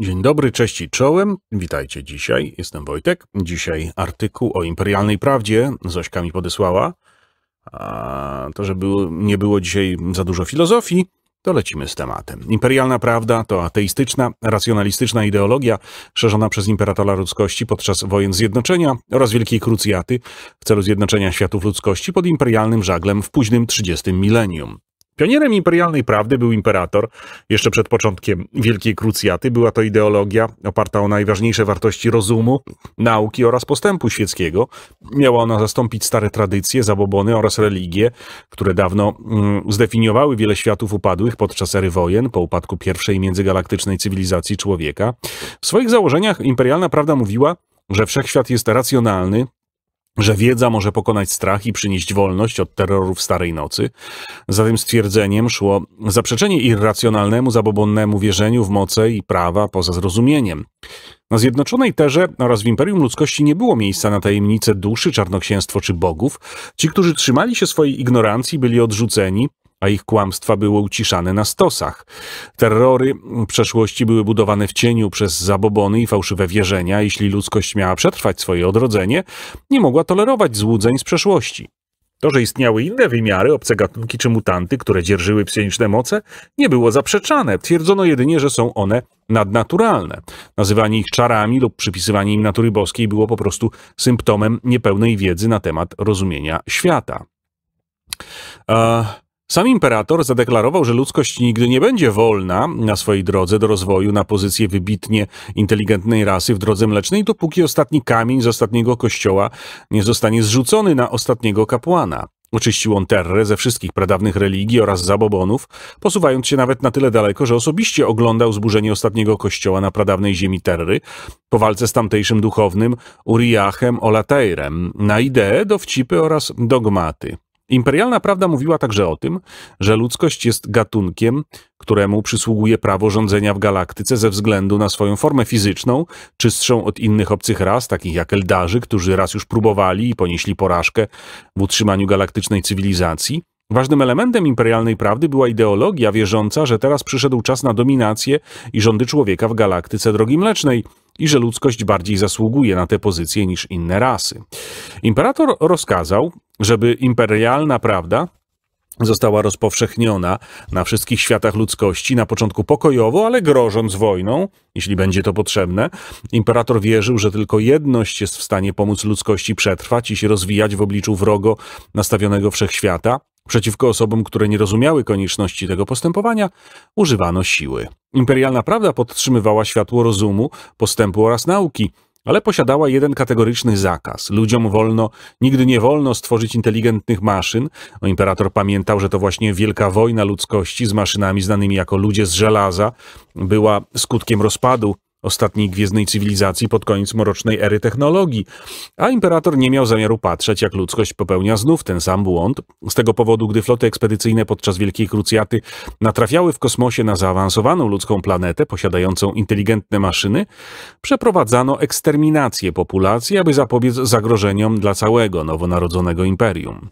Dzień dobry, cześć i czołem. Witajcie dzisiaj, jestem Wojtek. Dzisiaj artykuł o imperialnej prawdzie Zośka mi podesłała. A to, że nie było dzisiaj za dużo filozofii, to lecimy z tematem. Imperialna prawda to ateistyczna, racjonalistyczna ideologia szerzona przez imperatora ludzkości podczas wojen zjednoczenia oraz Wielkiej Krucjaty w celu zjednoczenia światów ludzkości pod imperialnym żaglem w późnym 30. milenium. Pionierem imperialnej prawdy był imperator. Jeszcze przed początkiem Wielkiej Krucjaty była to ideologia oparta o najważniejsze wartości rozumu, nauki oraz postępu świeckiego. Miała ona zastąpić stare tradycje, zabobony oraz religie, które dawno mm, zdefiniowały wiele światów upadłych podczas ery wojen, po upadku pierwszej międzygalaktycznej cywilizacji człowieka. W swoich założeniach imperialna prawda mówiła, że wszechświat jest racjonalny, że wiedza może pokonać strach i przynieść wolność od terrorów starej nocy. Za tym stwierdzeniem szło zaprzeczenie irracjonalnemu, zabobonnemu wierzeniu w moce i prawa poza zrozumieniem. Na Zjednoczonej Terze oraz w Imperium Ludzkości nie było miejsca na tajemnice duszy, czarnoksięstwo czy bogów. Ci, którzy trzymali się swojej ignorancji, byli odrzuceni, a ich kłamstwa były uciszane na stosach. Terrory przeszłości były budowane w cieniu przez zabobony i fałszywe wierzenia. Jeśli ludzkość miała przetrwać swoje odrodzenie, nie mogła tolerować złudzeń z przeszłości. To, że istniały inne wymiary, obce gatunki czy mutanty, które dzierżyły psioniczne moce, nie było zaprzeczane. Twierdzono jedynie, że są one nadnaturalne. Nazywanie ich czarami lub przypisywanie im natury boskiej było po prostu symptomem niepełnej wiedzy na temat rozumienia świata. Uh, sam imperator zadeklarował, że ludzkość nigdy nie będzie wolna na swojej drodze do rozwoju na pozycję wybitnie inteligentnej rasy w drodze mlecznej, dopóki ostatni kamień z ostatniego kościoła nie zostanie zrzucony na ostatniego kapłana. Oczyścił on terrę ze wszystkich pradawnych religii oraz zabobonów, posuwając się nawet na tyle daleko, że osobiście oglądał zburzenie ostatniego kościoła na pradawnej ziemi terry po walce z tamtejszym duchownym Uriachem Olateirem na idee, dowcipy oraz dogmaty. Imperialna prawda mówiła także o tym, że ludzkość jest gatunkiem, któremu przysługuje prawo rządzenia w galaktyce ze względu na swoją formę fizyczną, czystszą od innych obcych ras, takich jak Eldarzy, którzy raz już próbowali i ponieśli porażkę w utrzymaniu galaktycznej cywilizacji, Ważnym elementem imperialnej prawdy była ideologia wierząca, że teraz przyszedł czas na dominację i rządy człowieka w galaktyce Drogi Mlecznej i że ludzkość bardziej zasługuje na te pozycje niż inne rasy. Imperator rozkazał, żeby imperialna prawda została rozpowszechniona na wszystkich światach ludzkości, na początku pokojowo, ale grożąc wojną, jeśli będzie to potrzebne. Imperator wierzył, że tylko jedność jest w stanie pomóc ludzkości przetrwać i się rozwijać w obliczu wrogo nastawionego wszechświata. Przeciwko osobom, które nie rozumiały konieczności tego postępowania, używano siły. Imperialna prawda podtrzymywała światło rozumu, postępu oraz nauki, ale posiadała jeden kategoryczny zakaz. Ludziom wolno, nigdy nie wolno stworzyć inteligentnych maszyn. O, no, imperator pamiętał, że to właśnie wielka wojna ludzkości z maszynami znanymi jako ludzie z żelaza była skutkiem rozpadu ostatniej gwiezdnej cywilizacji pod koniec mrocznej ery technologii, a imperator nie miał zamiaru patrzeć, jak ludzkość popełnia znów ten sam błąd. Z tego powodu, gdy floty ekspedycyjne podczas Wielkiej Krucjaty natrafiały w kosmosie na zaawansowaną ludzką planetę posiadającą inteligentne maszyny, przeprowadzano eksterminację populacji, aby zapobiec zagrożeniom dla całego nowonarodzonego imperium.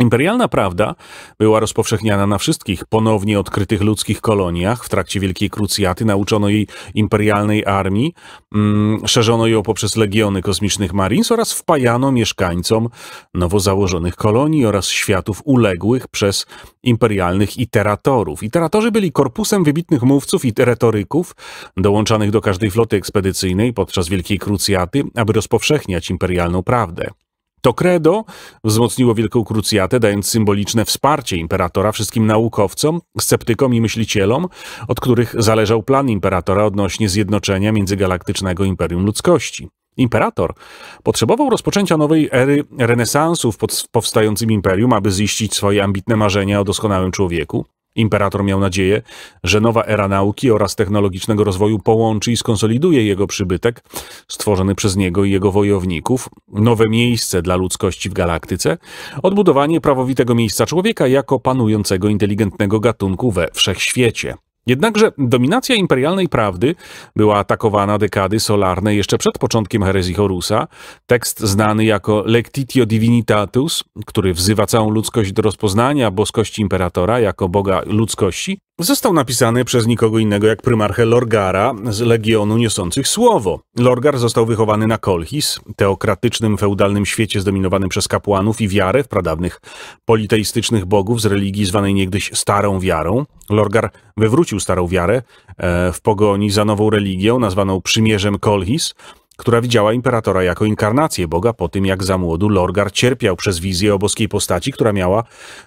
Imperialna prawda była rozpowszechniana na wszystkich ponownie odkrytych ludzkich koloniach. W trakcie Wielkiej Krucjaty nauczono jej imperialnej armii, mm, szerzono ją poprzez legiony kosmicznych Marines oraz wpajano mieszkańcom nowo założonych kolonii oraz światów uległych przez imperialnych iteratorów. Iteratorzy byli korpusem wybitnych mówców i retoryków dołączanych do każdej floty ekspedycyjnej podczas Wielkiej Krucjaty, aby rozpowszechniać imperialną prawdę. To credo wzmocniło Wielką Krucjatę, dając symboliczne wsparcie imperatora wszystkim naukowcom, sceptykom i myślicielom, od których zależał plan imperatora odnośnie zjednoczenia międzygalaktycznego Imperium Ludzkości. Imperator potrzebował rozpoczęcia nowej ery renesansu w powstającym imperium, aby ziścić swoje ambitne marzenia o doskonałym człowieku, Imperator miał nadzieję, że nowa era nauki oraz technologicznego rozwoju połączy i skonsoliduje jego przybytek, stworzony przez niego i jego wojowników, nowe miejsce dla ludzkości w galaktyce, odbudowanie prawowitego miejsca człowieka jako panującego inteligentnego gatunku we wszechświecie. Jednakże dominacja imperialnej prawdy była atakowana dekady solarne jeszcze przed początkiem herezji Horusa. Tekst znany jako Lectitio Divinitatus, który wzywa całą ludzkość do rozpoznania boskości imperatora jako boga ludzkości, został napisany przez nikogo innego jak prymarchę Lorgara z Legionu Niosących Słowo. Lorgar został wychowany na Kolchis, teokratycznym, feudalnym świecie zdominowanym przez kapłanów i wiarę w pradawnych politeistycznych bogów z religii zwanej niegdyś Starą Wiarą. Lorgar wywrócił starą wiarę e, w pogoni za nową religią nazwaną przymierzem Kolhis, która widziała imperatora jako inkarnację Boga po tym, jak za młodu Lorgar cierpiał przez wizję o boskiej postaci, która miała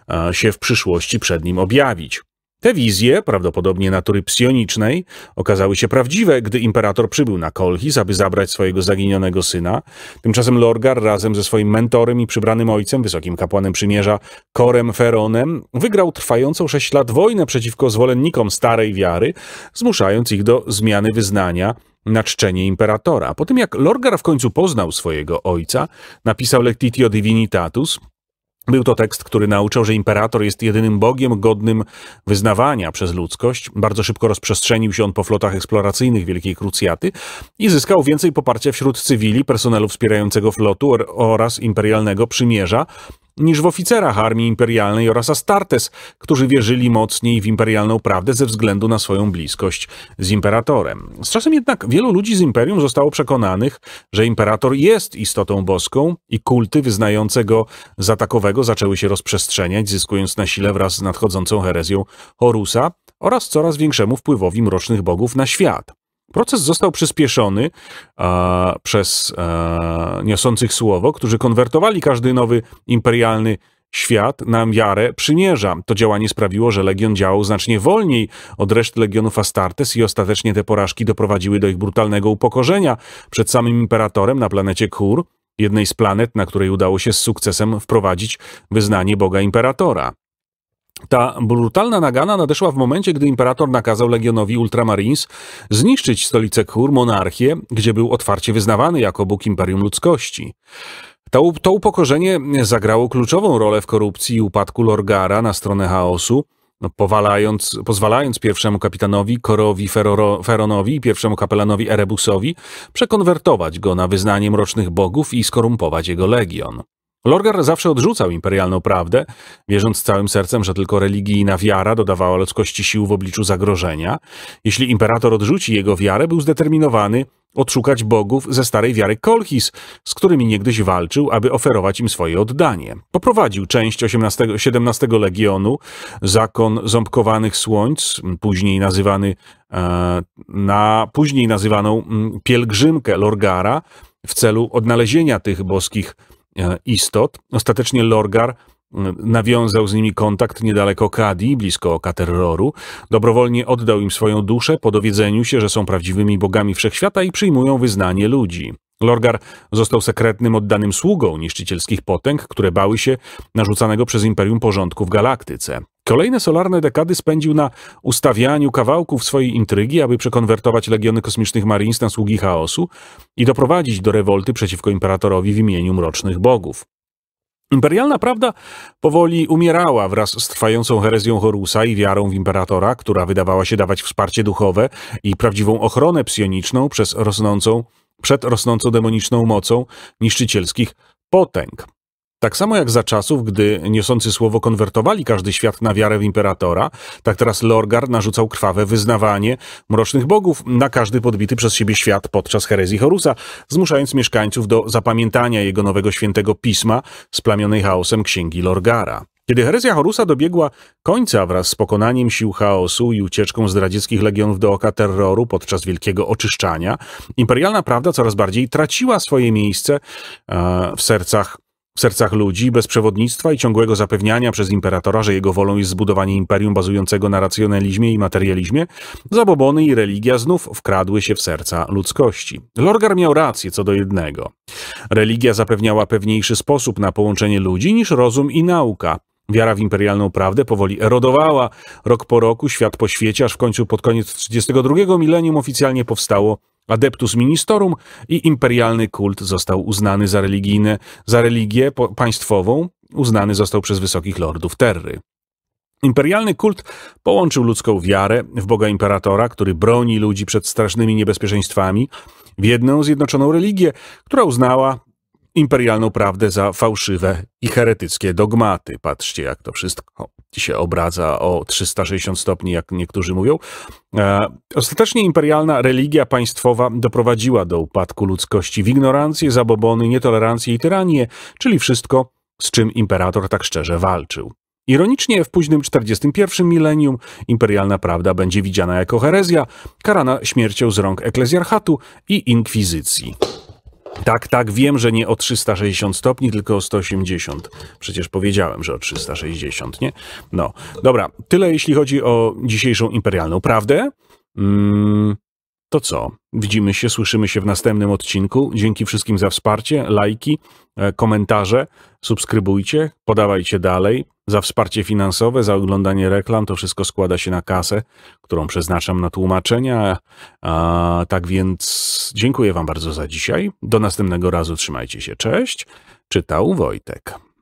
e, się w przyszłości przed nim objawić. Te wizje, prawdopodobnie natury psionicznej, okazały się prawdziwe, gdy imperator przybył na Kolchis, aby zabrać swojego zaginionego syna. Tymczasem Lorgar razem ze swoim mentorem i przybranym ojcem, wysokim kapłanem przymierza Korem Feronem, wygrał trwającą 6 lat wojnę przeciwko zwolennikom starej wiary, zmuszając ich do zmiany wyznania na czczenie imperatora. Po tym jak Lorgar w końcu poznał swojego ojca, napisał Lectitio Divinitatus, był to tekst, który nauczał, że imperator jest jedynym bogiem godnym wyznawania przez ludzkość. Bardzo szybko rozprzestrzenił się on po flotach eksploracyjnych Wielkiej Krucjaty i zyskał więcej poparcia wśród cywili, personelu wspierającego flotu oraz imperialnego przymierza niż w oficerach Armii Imperialnej oraz Astartes, którzy wierzyli mocniej w imperialną prawdę ze względu na swoją bliskość z imperatorem. Z czasem jednak wielu ludzi z imperium zostało przekonanych, że imperator jest istotą boską i kulty wyznającego za takowego zaczęły się rozprzestrzeniać, zyskując na sile wraz z nadchodzącą herezją Horusa oraz coraz większemu wpływowi mrocznych bogów na świat. Proces został przyspieszony a, przez a, e, niosących słowo, którzy konwertowali każdy nowy imperialny świat na miarę przymierza. To działanie sprawiło, że Legion działał znacznie wolniej od reszty Legionów Astartes i ostatecznie te porażki doprowadziły do ich brutalnego upokorzenia przed samym Imperatorem na planecie Kur, jednej z planet, na której udało się z sukcesem wprowadzić wyznanie Boga Imperatora. Ta brutalna nagana nadeszła w momencie, gdy imperator nakazał legionowi Ultramarines zniszczyć stolicę Kur, monarchię, gdzie był otwarcie wyznawany jako bóg imperium ludzkości. To, to upokorzenie zagrało kluczową rolę w korupcji i upadku Lorgara na stronę chaosu, no, powalając, pozwalając pierwszemu kapitanowi Korowi Feronowi i pierwszemu kapelanowi Erebusowi przekonwertować go na wyznanie mrocznych bogów i skorumpować jego legion. Lorgar zawsze odrzucał imperialną prawdę, wierząc całym sercem, że tylko religijna wiara dodawała ludzkości sił w obliczu zagrożenia. Jeśli imperator odrzuci jego wiarę, był zdeterminowany odszukać bogów ze starej wiary Kolchis, z którymi niegdyś walczył, aby oferować im swoje oddanie. Poprowadził część 18, 17 Legionu, zakon ząbkowanych słońc, później nazywany e, na później nazywaną mm, pielgrzymkę Lorgara, w celu odnalezienia tych boskich E, istot. Ostatecznie Lorgar e, nawiązał z nimi kontakt niedaleko Kadi, blisko oka terroru. Dobrowolnie oddał im swoją duszę po dowiedzeniu się, że są prawdziwymi bogami wszechświata i przyjmują wyznanie ludzi. Lorgar został sekretnym oddanym sługą niszczycielskich potęg, które bały się narzucanego przez Imperium porządku w galaktyce. Kolejne solarne dekady spędził na ustawianiu kawałków swojej intrygi, aby przekonwertować legiony kosmicznych Marines na sługi chaosu i doprowadzić do rewolty przeciwko imperatorowi w imieniu mrocznych bogów. Imperialna prawda powoli umierała wraz z trwającą herezją Horusa i wiarą w imperatora, która wydawała się dawać wsparcie duchowe i prawdziwą ochronę psioniczną przez rosnącą, przed rosnącą demoniczną mocą niszczycielskich potęg. Tak samo jak za czasów, gdy niosący słowo konwertowali każdy świat na wiarę w imperatora, tak teraz Lorgar narzucał krwawe wyznawanie mrocznych bogów na każdy podbity przez siebie świat podczas herezji Horusa, zmuszając mieszkańców do zapamiętania jego nowego świętego pisma splamionej chaosem księgi Lorgara. Kiedy herezja Horusa dobiegła końca wraz z pokonaniem sił chaosu i ucieczką z radzieckich legionów do oka terroru podczas wielkiego oczyszczania, imperialna prawda coraz bardziej traciła swoje miejsce e, w sercach w sercach ludzi, bez przewodnictwa i ciągłego zapewniania przez imperatora, że jego wolą jest zbudowanie imperium bazującego na racjonalizmie i materializmie, zabobony i religia znów wkradły się w serca ludzkości. Lorgar miał rację co do jednego. Religia zapewniała pewniejszy sposób na połączenie ludzi niż rozum i nauka. Wiara w imperialną prawdę powoli erodowała. Rok po roku, świat po świecie, aż w końcu pod koniec 32 milenium oficjalnie powstało Adeptus Ministerum i imperialny kult został uznany za religijne, za religię państwową, uznany został przez wysokich lordów Terry. Imperialny kult połączył ludzką wiarę w Boga Imperatora, który broni ludzi przed strasznymi niebezpieczeństwami, w jedną zjednoczoną religię, która uznała imperialną prawdę za fałszywe i heretyckie dogmaty. Patrzcie, jak to wszystko się obraca o 360 stopni, jak niektórzy mówią. E, ostatecznie imperialna religia państwowa doprowadziła do upadku ludzkości w ignorancję, zabobony, nietolerancję i tyranię, czyli wszystko, z czym imperator tak szczerze walczył. Ironicznie w późnym 41 milenium imperialna prawda będzie widziana jako herezja, karana śmiercią z rąk eklezjarchatu i inkwizycji. Tak, tak, wiem, że nie o 360 stopni, tylko o 180. Przecież powiedziałem, że o 360, nie? No, dobra, tyle jeśli chodzi o dzisiejszą imperialną prawdę. Mm, to co? Widzimy się, słyszymy się w następnym odcinku. Dzięki wszystkim za wsparcie, lajki, e, komentarze, subskrybujcie, podawajcie dalej. Za wsparcie finansowe, za oglądanie reklam, to wszystko składa się na kasę, którą przeznaczam na tłumaczenia. A, tak więc dziękuję Wam bardzo za dzisiaj. Do następnego razu, trzymajcie się. Cześć. Czytał Wojtek.